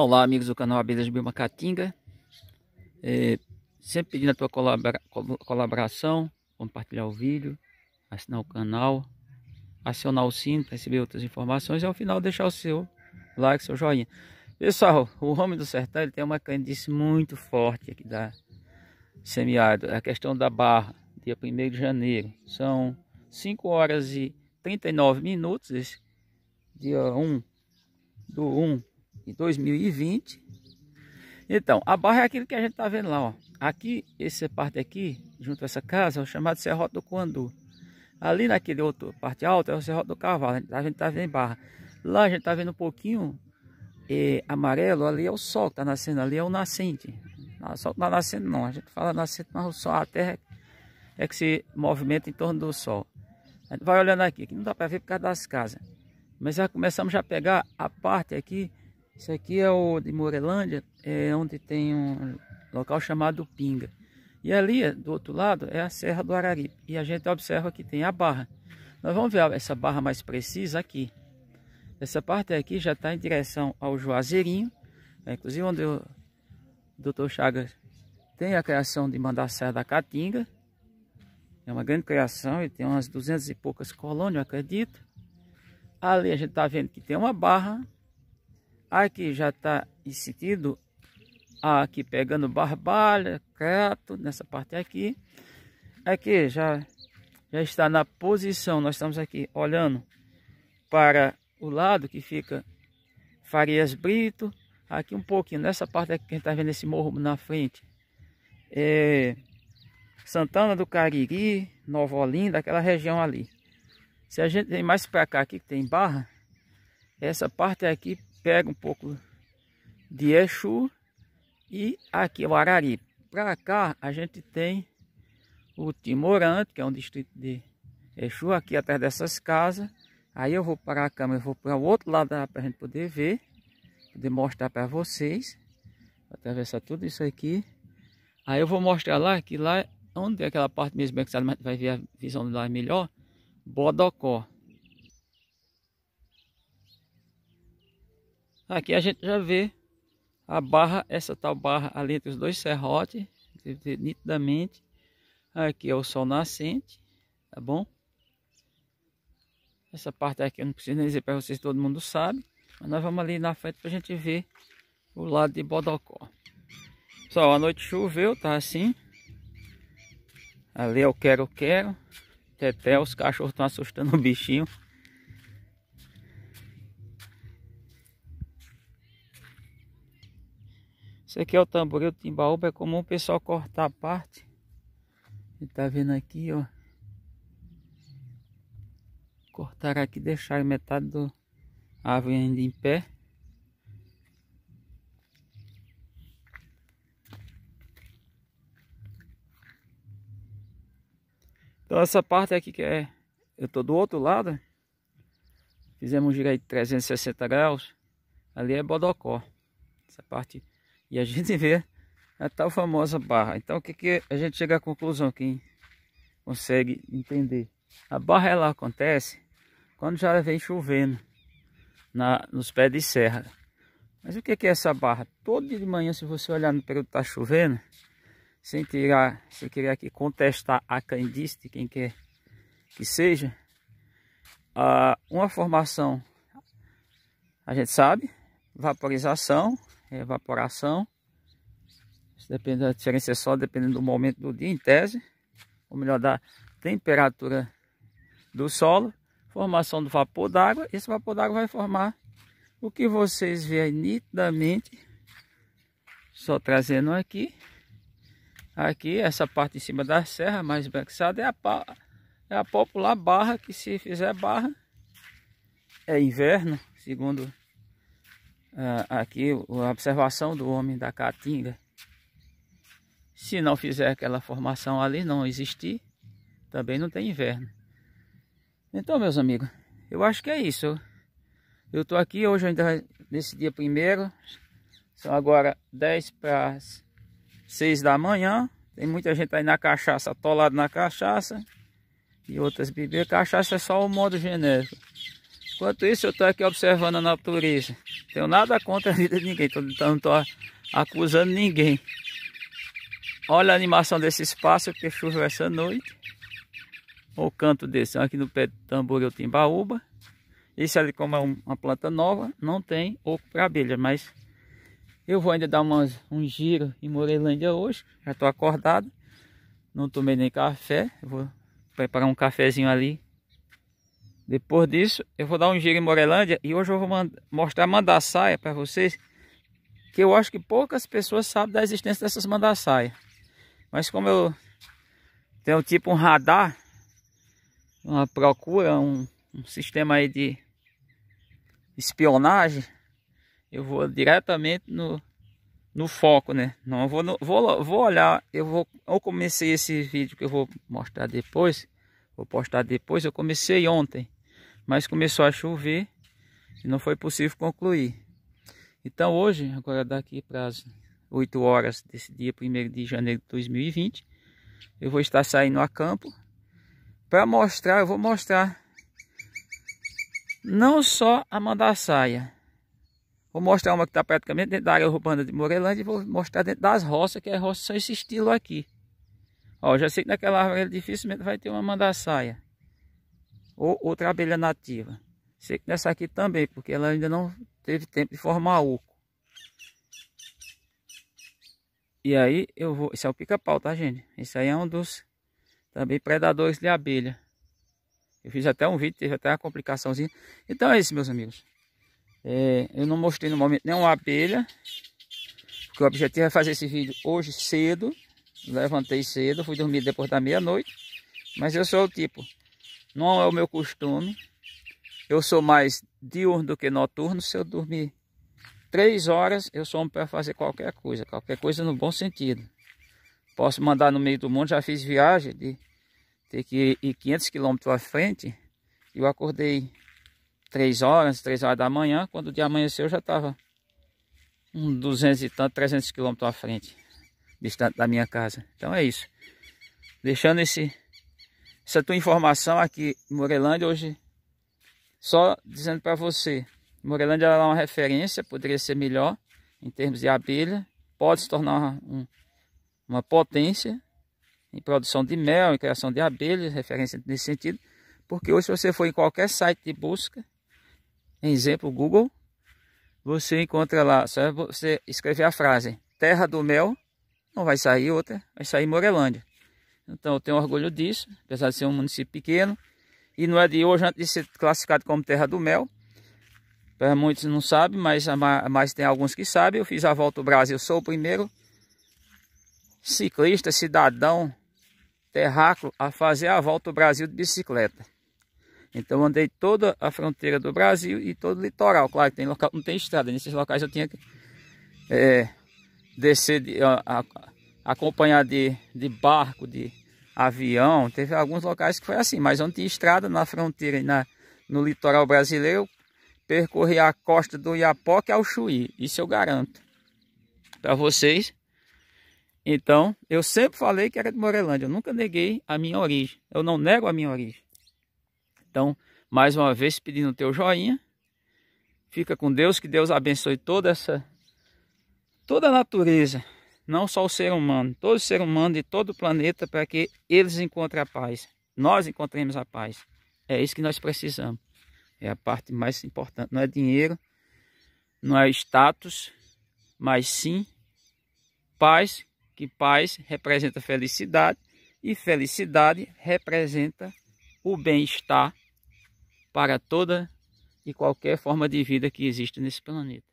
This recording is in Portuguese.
Olá amigos do canal Abelhas de Macatinga é, Sempre pedindo a tua colabora colaboração Compartilhar o vídeo Assinar o canal Acionar o sino para receber outras informações E ao final deixar o seu like, seu joinha Pessoal, o homem do sertão ele tem uma candice muito forte aqui da semiárido é A questão da barra, dia 1 de janeiro São 5 horas e 39 minutos esse, Dia 1 do 1 em 2020. Então, a barra é aquilo que a gente está vendo lá, ó. Aqui, essa parte aqui, junto a essa casa, é o chamado Serrote do Coandu. Ali naquele outro parte alta é o Serrote do Cavalo, a gente está tá vendo barra. Lá a gente está vendo um pouquinho é, amarelo, ali é o sol que está nascendo, ali é o nascente. o sol não está nascendo não, a gente fala nascente, mas o sol, a terra é que se movimenta em torno do sol. A gente vai olhando aqui, que não dá para ver por causa das casas. Mas já começamos já a pegar a parte aqui isso aqui é o de Morelândia, é onde tem um local chamado Pinga. E ali, do outro lado, é a Serra do Araripe. E a gente observa que tem a barra. Nós vamos ver essa barra mais precisa aqui. Essa parte aqui já está em direção ao Juazeirinho, é, inclusive onde o Dr. Chagas tem a criação de Mandassar da Caatinga. É uma grande criação, ele tem umas duzentas e poucas colônias, eu acredito. Ali a gente está vendo que tem uma barra Aqui já está incidido, ah, aqui pegando barbalha, crato, nessa parte aqui. Aqui já, já está na posição, nós estamos aqui olhando para o lado que fica Farias Brito. Aqui um pouquinho, nessa parte aqui que a gente está vendo esse morro na frente. É Santana do Cariri, Nova Olinda, aquela região ali. Se a gente tem mais para cá aqui que tem barra, essa parte aqui pega um pouco de Exu e aqui o Arari. Para cá a gente tem o Timorante, que é um distrito de Exu, aqui atrás dessas casas. Aí eu vou parar a câmera, vou para o outro lado para a gente poder ver, poder mostrar para vocês. Vou atravessar tudo isso aqui. Aí eu vou mostrar lá, que lá é onde é aquela parte mesmo é que você vai ver a visão lá melhor, Bodocó. Aqui a gente já vê a barra, essa tal barra ali entre os dois serrotes, nitidamente. Aqui é o sol nascente, tá bom? Essa parte aqui eu não preciso nem dizer para vocês, todo mundo sabe. Mas nós vamos ali na frente para a gente ver o lado de Bodocó. Pessoal, a noite choveu, tá assim. Ali eu é quero, quero. Até, os cachorros estão assustando o bichinho. Isso aqui é o tamboril timbaúba, é comum o pessoal cortar a parte. E tá vendo aqui, ó. Cortar aqui, deixar metade do árvore ainda em pé. Então essa parte aqui que é, eu tô do outro lado, fizemos um giro aí de 360 graus, ali é bodocó. Essa parte e a gente vê a tal famosa barra. Então o que, que a gente chega à conclusão, quem consegue entender? A barra ela acontece quando já vem chovendo na, nos pés de serra. Mas o que, que é essa barra? Todo dia de manhã, se você olhar no período que está chovendo, sem tirar, sem querer aqui contestar a candice de quem quer que seja, ah, uma formação a gente sabe, vaporização, evaporação. Isso depende, da diferença é só dependendo do momento do dia, em tese, ou melhor, da temperatura do solo, formação do vapor d'água. Esse vapor d'água vai formar o que vocês veem nitidamente, só trazendo aqui. Aqui, essa parte em cima da serra, mais esbranquiçada, é a, é a popular barra, que se fizer barra, é inverno, segundo ah, aqui a observação do homem da caatinga. Se não fizer aquela formação ali, não existir, também não tem inverno. Então, meus amigos, eu acho que é isso. Eu estou aqui hoje ainda nesse dia primeiro. São agora 10 para 6 da manhã. Tem muita gente aí na cachaça, atolado na cachaça. E outras bebidas. Cachaça é só o modo genérico. Enquanto isso, eu estou aqui observando a natureza. Tenho nada contra a vida de ninguém, tô, então não estou acusando ninguém. Olha a animação desse espaço, que choveu essa noite. O canto desse, aqui no pé do tambor eu tenho baúba. Isso ali é como é uma planta nova, não tem oco para abelha, mas eu vou ainda dar umas, um giro em Morelândia hoje, já estou acordado. Não tomei nem café, vou preparar um cafezinho ali depois disso, eu vou dar um giro em Morelândia e hoje eu vou mand mostrar mandaçaia para vocês, que eu acho que poucas pessoas sabem da existência dessas mandaçaias. Mas como eu tenho tipo um radar, uma procura, um, um sistema aí de espionagem, eu vou diretamente no, no foco, né? Não vou, no, vou, vou olhar, eu vou, eu comecei esse vídeo que eu vou mostrar depois, vou postar depois, eu comecei ontem mas começou a chover e não foi possível concluir. Então hoje, agora daqui para as 8 horas desse dia 1 de janeiro de 2020, eu vou estar saindo a campo para mostrar, eu vou mostrar não só a mandaçaia, vou mostrar uma que está praticamente dentro da área urbana de Morelândia e vou mostrar dentro das roças, que é roça só esse estilo aqui. Ó, já sei que naquela árvore dificilmente vai ter uma mandaçaia ou outra abelha nativa. Sei que nessa aqui também, porque ela ainda não teve tempo de formar oco. E aí eu vou... Esse é o pica-pau, tá, gente? Esse aí é um dos também predadores de abelha. Eu fiz até um vídeo, teve até uma complicaçãozinha. Então é isso, meus amigos. É, eu não mostrei no momento nenhuma abelha. Porque o objetivo é fazer esse vídeo hoje cedo. Levantei cedo, fui dormir depois da meia-noite. Mas eu sou o tipo não é o meu costume. Eu sou mais diurno do que noturno. Se eu dormir três horas, eu sou para fazer qualquer coisa. Qualquer coisa no bom sentido. Posso mandar no meio do mundo. Já fiz viagem de ter que ir 500 quilômetros à frente. Eu acordei três horas, três horas da manhã. Quando o dia amanheceu, eu já estava uns 200 e tanto, 300 quilômetros à frente, distante da minha casa. Então é isso. Deixando esse essa tua informação aqui, Morelândia, hoje, só dizendo para você, Morelândia é uma referência, poderia ser melhor em termos de abelha, pode se tornar uma, um, uma potência em produção de mel, em criação de abelhas, referência nesse sentido, porque hoje se você for em qualquer site de busca, exemplo, Google, você encontra lá, só é você escrever a frase Terra do Mel, não vai sair outra, vai sair Morelândia. Então eu tenho orgulho disso, apesar de ser um município pequeno. E não é de hoje, antes de ser classificado como Terra do Mel. Para Muitos não sabem, mas, mas tem alguns que sabem. Eu fiz a volta ao Brasil, sou o primeiro ciclista, cidadão, terráqueo a fazer a volta ao Brasil de bicicleta. Então andei toda a fronteira do Brasil e todo o litoral. Claro que tem local, não tem estrada. Nesses locais eu tinha que é, descer de, a, a, acompanhar de, de barco, de avião. Teve alguns locais que foi assim, mas onde tinha estrada na fronteira e na, no litoral brasileiro, percorrer a costa do Iapoque ao é Chuí. Isso eu garanto para vocês. Então, eu sempre falei que era de Morelândia. Eu nunca neguei a minha origem. Eu não nego a minha origem. Então, mais uma vez, pedindo o teu joinha. Fica com Deus. Que Deus abençoe toda essa... Toda a natureza não só o ser humano, todo o ser humano de todo o planeta, para que eles encontrem a paz, nós encontremos a paz. É isso que nós precisamos. É a parte mais importante. Não é dinheiro, não é status, mas sim paz, que paz representa felicidade e felicidade representa o bem-estar para toda e qualquer forma de vida que existe nesse planeta.